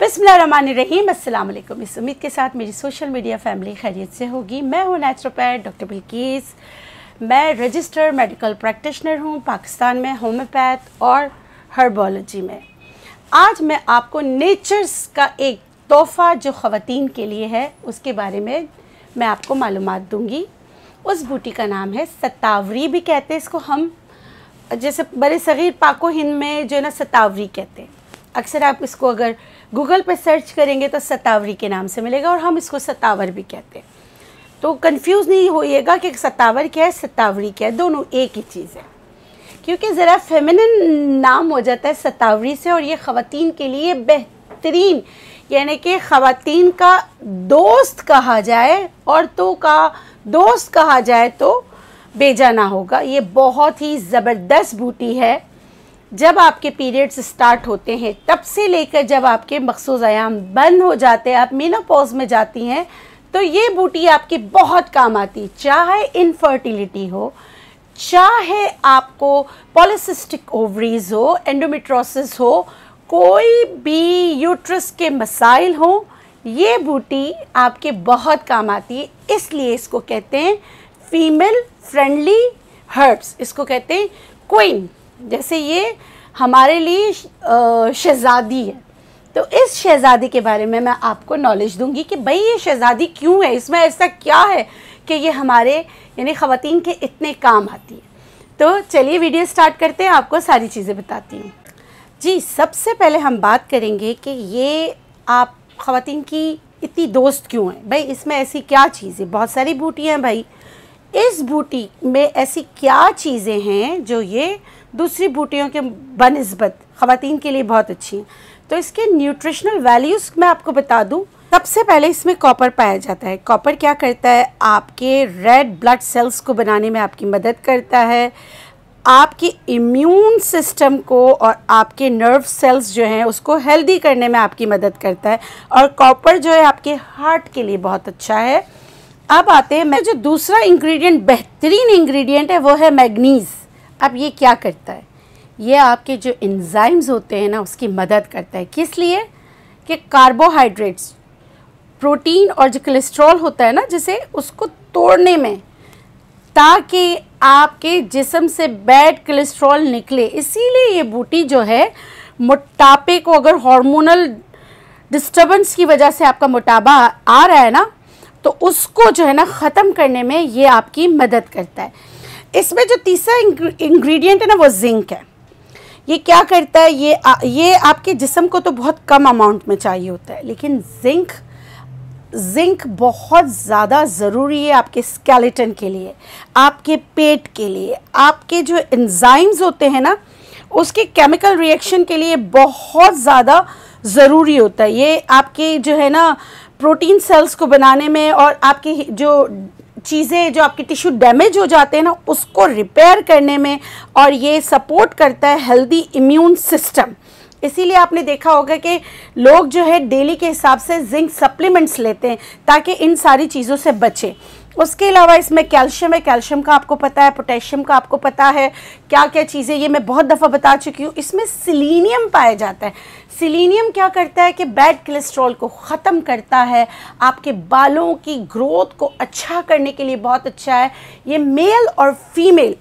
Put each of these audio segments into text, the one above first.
बसमीम असल इस उम्मीद के साथ मेरी सोशल मीडिया फैमिली खैरियत से होगी मैं हूँ नेचुरोपैथ डॉक्टर बिल्कीस मैं रजिस्टर्ड मेडिकल प्रैक्टिशनर हूँ पाकिस्तान में होम्योपैथ और हर्बोलॉजी में आज मैं आपको नेचर्स का एक तोहफ़ा जो ख़वान के लिए है उसके बारे में मैं आपको मालूम दूँगी उस बूटी का नाम है सतावरी भी कहते हैं इसको हम जैसे बड़े सग़ीर पाको हिंद में जो है ना सतावरी कहते हैं अक्सर आप इसको अगर गूगल पर सर्च करेंगे तो सतावरी के नाम से मिलेगा और हम इसको सतावर भी कहते हैं तो कंफ्यूज नहीं होइएगा कि सतावर क्या है सतावरी क्या है दोनों एक ही चीज़ है क्योंकि ज़रा फेमिनिन नाम हो जाता है सतावरी से और ये ख़वान के लिए बेहतरीन यानी कि ख़वान का दोस्त कहा जाए औरतों का दोस्त कहा जाए तो बेजाना होगा ये बहुत ही ज़बरदस्त बूटी है जब आपके पीरियड्स स्टार्ट होते हैं तब से लेकर जब आपके मखसूस आयाम बंद हो जाते हैं आप मीनोपॉज में जाती हैं तो ये बूटी आपके बहुत काम आती चाहे इनफर्टिलिटी हो चाहे आपको पॉलिसिस्टिक ओवरीज हो एंडोमेट्रोसिस हो कोई भी यूट्रस के मसाइल हो ये बूटी आपके बहुत काम आती है इसलिए इसको कहते हैं फीमेल फ्रेंडली हर्ब्स इसको कहते हैं क्वीन जैसे ये हमारे लिए शहजादी है तो इस शहजादी के बारे में मैं आपको नॉलेज दूंगी कि भाई ये शहजादी क्यों है इसमें ऐसा क्या है कि ये हमारे यानी ख़वान के इतने काम आती है तो चलिए वीडियो स्टार्ट करते हैं आपको सारी चीज़ें बताती हूँ जी सबसे पहले हम बात करेंगे कि ये आप ख़वान की इतनी दोस्त क्यों हैं भाई इसमें ऐसी क्या चीज़ है बहुत सारी बूटियाँ हैं भाई इस बूटी में ऐसी क्या चीज़ें हैं जो ये दूसरी बूटियों के बनस्बत ख़वान के लिए बहुत अच्छी हैं तो इसके न्यूट्रिशनल वैल्यूज़ मैं आपको बता दूँ सबसे पहले इसमें कॉपर पाया जाता है कॉपर क्या करता है आपके रेड ब्लड सेल्स को बनाने में आपकी मदद करता है आपकी इम्यून सिस्टम को और आपके नर्व सेल्स जो हैं उसको हेल्दी करने में आपकी मदद करता है और कॉपर जो है आपके हार्ट के लिए बहुत अच्छा है अब आते हैं मैं जो दूसरा इंग्रेडिएंट बेहतरीन इंग्रेडिएंट है वो है मैग्नीज़ अब ये क्या करता है ये आपके जो एंजाइम्स होते हैं ना उसकी मदद करता है किस लिए कि कार्बोहाइड्रेट्स प्रोटीन और जो कोलेस्ट्रॉल होता है ना जिसे उसको तोड़ने में ताकि आपके जिसम से बैड कोलेस्ट्रॉल निकले इसीलिए ये बूटी जो है मोटापे को अगर हार्मोनल डिस्टर्बेंस की वजह से आपका मोटापा आ रहा है ना तो उसको जो है ना ख़त्म करने में ये आपकी मदद करता है इसमें जो तीसरा इंग्रेडिएंट है ना वो जिंक है ये क्या करता है ये आ, ये आपके जिसम को तो बहुत कम अमाउंट में चाहिए होता है लेकिन जिंक जिंक बहुत ज़्यादा ज़रूरी है आपके स्केलेटन के लिए आपके पेट के लिए आपके जो एंजाइम्स होते हैं ना उसके केमिकल रिएक्शन के लिए बहुत ज़्यादा ज़रूरी होता है ये आपके जो है ना प्रोटीन सेल्स को बनाने में और आपकी जो चीज़ें जो आपके टिश्यू डैमेज हो जाते हैं ना उसको रिपेयर करने में और ये सपोर्ट करता है हेल्दी इम्यून सिस्टम इसीलिए आपने देखा होगा कि लोग जो है डेली के हिसाब से जिंक सप्लीमेंट्स लेते हैं ताकि इन सारी चीज़ों से बचें उसके अलावा इसमें कैल्शियम है कैल्शियम का आपको पता है पोटेशियम का आपको पता है क्या क्या चीज़ें ये मैं बहुत दफ़ा बता चुकी हूँ इसमें सिलीनियम पाया जाता है सिलीनियम क्या करता है कि बैड कोलेस्ट्रॉल को ख़त्म करता है आपके बालों की ग्रोथ को अच्छा करने के लिए बहुत अच्छा है ये मेल और फीमेल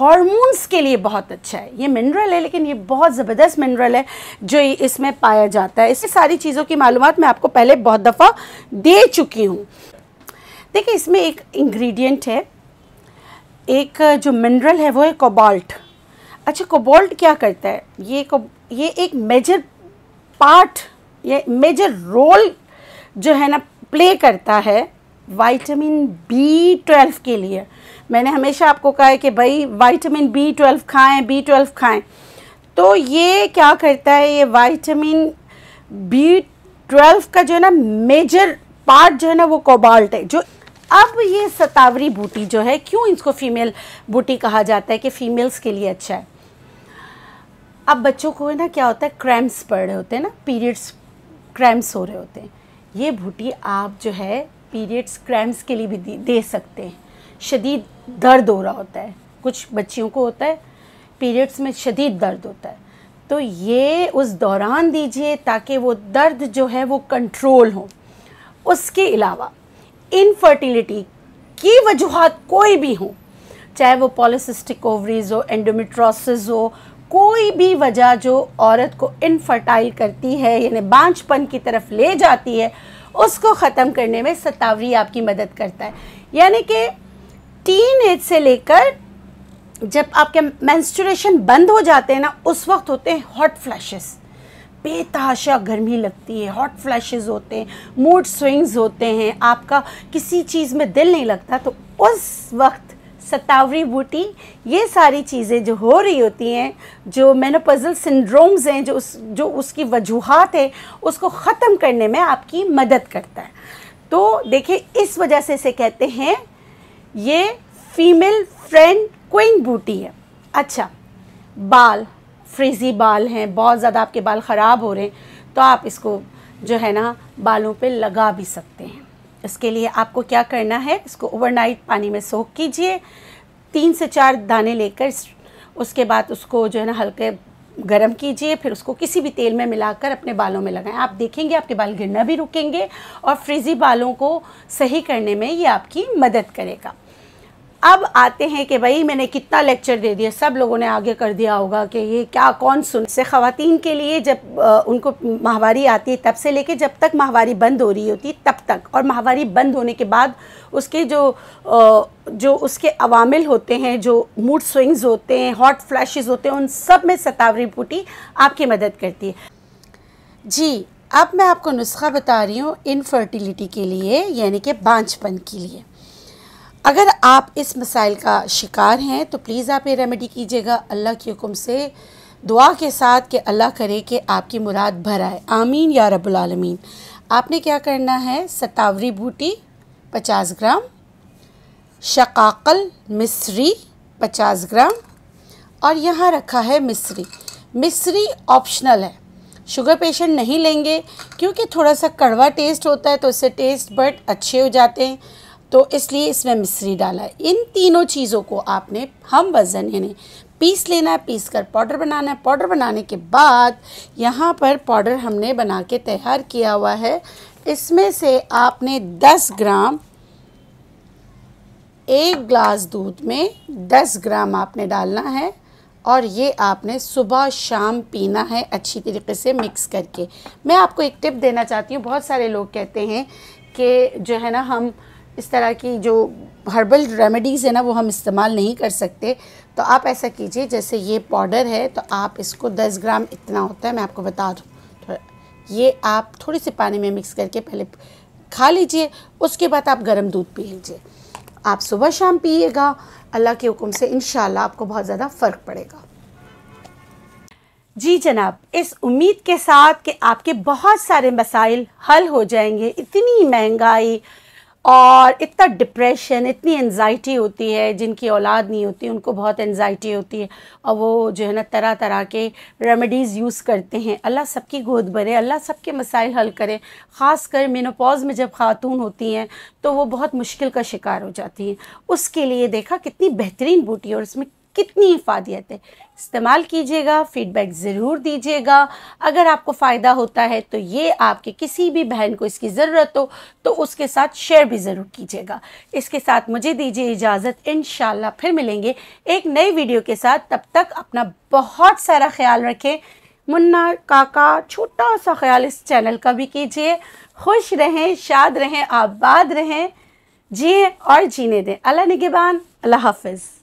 हॉर्मोन्स के लिए बहुत अच्छा है ये मिनरल है लेकिन ये बहुत ज़बरदस्त मिनरल है जो इसमें पाया जाता है इससे सारी चीज़ों की मालूम मैं आपको पहले बहुत दफ़ा दे चुकी हूँ देखिए इसमें एक इंग्रेडिएंट है एक जो मिनरल है वो है कोबाल्ट अच्छा कोबाल्ट क्या करता है ये को ये एक मेजर पार्ट ये मेजर रोल जो है ना प्ले करता है वाइटामिन बी ट्वेल्व के लिए मैंने हमेशा आपको कहा है कि भाई वाइटामिन बी ट्वेल्व खाएँ बी ट्वेल्व खाएँ तो ये क्या करता है ये विटामिन बी ट्वेल्व का जो है ना मेजर पार्ट जो है ना वो कोबाल्ट है जो अब ये सतावरी बूटी जो है क्यों इसको फीमेल बूटी कहा जाता है कि फ़ीमेल्स के लिए अच्छा है अब बच्चों को है ना क्या होता है क्रैम्प्स पड़ रहे होते हैं ना पीरियड्स क्रैम्प्स हो रहे होते हैं ये बूटी आप जो है पीरियड्स क्रैम्प्स के लिए भी दे सकते हैं शदीद दर्द हो रहा होता है कुछ बच्चियों को होता है पीरियड्स में शदीद दर्द होता है तो ये उस दौरान दीजिए ताकि वो दर्द जो है वो कंट्रोल हो उसके अलावा इनफर्टिलिटी की वजूहत कोई भी हो चाहे वो पॉलिसिस्टिक ओवरीज हो एंडोमेट्रोसिस हो कोई भी वजह जो औरत को इनफर्टाइल करती है यानी बांझपन की तरफ ले जाती है उसको ख़त्म करने में सतावरी आपकी मदद करता है यानी कि टीन एज से लेकर जब आपके मैंस्चुरेशन बंद हो जाते हैं ना उस वक्त होते हैं हॉट फ्लैशेस बेतहाशा गर्मी लगती है हॉट फ्लैशेस होते हैं मूड स्विंग्स होते हैं आपका किसी चीज़ में दिल नहीं लगता तो उस वक्त सतावरी बूटी ये सारी चीज़ें जो हो रही होती हैं जो मेनोपजल सिंड्रोम्स हैं जो उस जो उसकी वजूहत है उसको ख़त्म करने में आपकी मदद करता है तो देखिए इस वजह से इसे कहते हैं ये फीमेल फ्रेंड क्विंग बूटी है अच्छा बाल फ्रिजी बाल हैं बहुत ज़्यादा आपके बाल ख़राब हो रहे हैं तो आप इसको जो है ना बालों पे लगा भी सकते हैं इसके लिए आपको क्या करना है इसको ओवरनाइट पानी में सोख कीजिए तीन से चार दाने लेकर उसके बाद उसको जो है ना हल्के गर्म कीजिए फिर उसको किसी भी तेल में मिलाकर अपने बालों में लगाएं आप देखेंगे आपके बाल गिरना भी रुकेंगे और फ्रिजी बालों को सही करने में ये आपकी मदद करेगा अब आते हैं कि भाई मैंने कितना लेक्चर दे दिया सब लोगों ने आगे कर दिया होगा कि ये क्या कौन सुन से खातन के लिए जब आ, उनको माहवारी आती है तब से लेके जब तक माहवारी बंद हो रही होती है तब तक और माहवारी बंद होने के बाद उसके जो आ, जो उसके अवामिल होते हैं जो मूड स्विंग्स होते हैं हॉट फ्लैशेस होते हैं उन सब में सतावरी बूटी आपकी मदद करती है जी अब मैं आपको नुस्खा बता रही हूँ इनफर्टिलिटी के लिए यानी कि बांझपन के लिए अगर आप इस मसाइल का शिकार हैं तो प्लीज़ आप ये रेमेडी कीजिएगा अल्लाह के की हुक्म से दुआ के साथ कि अल्लाह करे कि आपकी मुराद भर आए आमीन या रबालमीन आपने क्या करना है सतावरी बूटी पचास ग्राम शकाकल मिस्री पचास ग्राम और यहाँ रखा है मिस्री मिस्री ऑप्शनल है शुगर पेशेंट नहीं लेंगे क्योंकि थोड़ा सा कड़वा टेस्ट होता है तो उससे टेस्ट बट अच्छे हो जाते हैं तो इसलिए इसमें मिश्री डाला है इन तीनों चीज़ों को आपने हम वज़न यानी पीस लेना है पीस कर पाउडर बनाना है पाउडर बनाने के बाद यहाँ पर पाउडर हमने बना के तैयार किया हुआ है इसमें से आपने 10 ग्राम एक ग्लास दूध में 10 ग्राम आपने डालना है और ये आपने सुबह शाम पीना है अच्छी तरीके से मिक्स करके मैं आपको एक टिप देना चाहती हूँ बहुत सारे लोग कहते हैं कि जो है ना हम इस तरह की जो हर्बल रेमेडीज़ है ना वो हम इस्तेमाल नहीं कर सकते तो आप ऐसा कीजिए जैसे ये पाउडर है तो आप इसको 10 ग्राम इतना होता है मैं आपको बता दूँ तो ये आप थोड़े से पानी में मिक्स करके पहले खा लीजिए उसके बाद आप गर्म दूध पी लीजिए आप सुबह शाम पिएगा अल्लाह के हुक्म से इन आपको बहुत ज़्यादा फ़र्क पड़ेगा जी जनाब इस उम्मीद के साथ कि आपके बहुत सारे मसाइल हल हो जाएंगे इतनी महंगाई और इतना डिप्रेशन इतनी एनजाइटी होती है जिनकी औलाद नहीं होती उनको बहुत एनजाइटी होती है और वो जो है ना तरह तरह के रेमेडीज़ यूज़ करते हैं अल्लाह सबकी गोद भरे अल्लाह सबके मसाइल हल करे ख़ास कर मेनोपॉज में जब ख़ातून होती हैं तो वो बहुत मुश्किल का शिकार हो जाती हैं उसके लिए देखा कितनी बेहतरीन बूटी और उसमें कितनी हिफादियत है इस्तेमाल कीजिएगा फीडबैक ज़रूर दीजिएगा अगर आपको फ़ायदा होता है तो ये आपके किसी भी बहन को इसकी ज़रूरत हो तो उसके साथ शेयर भी ज़रूर कीजिएगा इसके साथ मुझे दीजिए इजाज़त इन फिर मिलेंगे एक नई वीडियो के साथ तब तक अपना बहुत सारा ख्याल रखें मुन्ना काका छोटा सा ख्याल इस चैनल का भी कीजिए खुश रहें शाद रहें आबाद रहें जिए और जीने दें अल्लाह निगेबान अल्लाह हाफिज़